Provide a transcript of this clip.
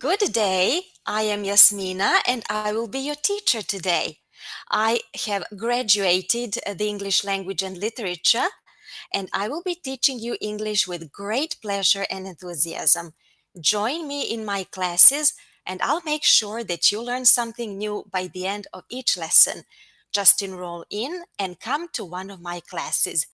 Good day. I am Yasmina and I will be your teacher today. I have graduated the English language and literature and I will be teaching you English with great pleasure and enthusiasm. Join me in my classes and I'll make sure that you learn something new by the end of each lesson. Just enroll in and come to one of my classes.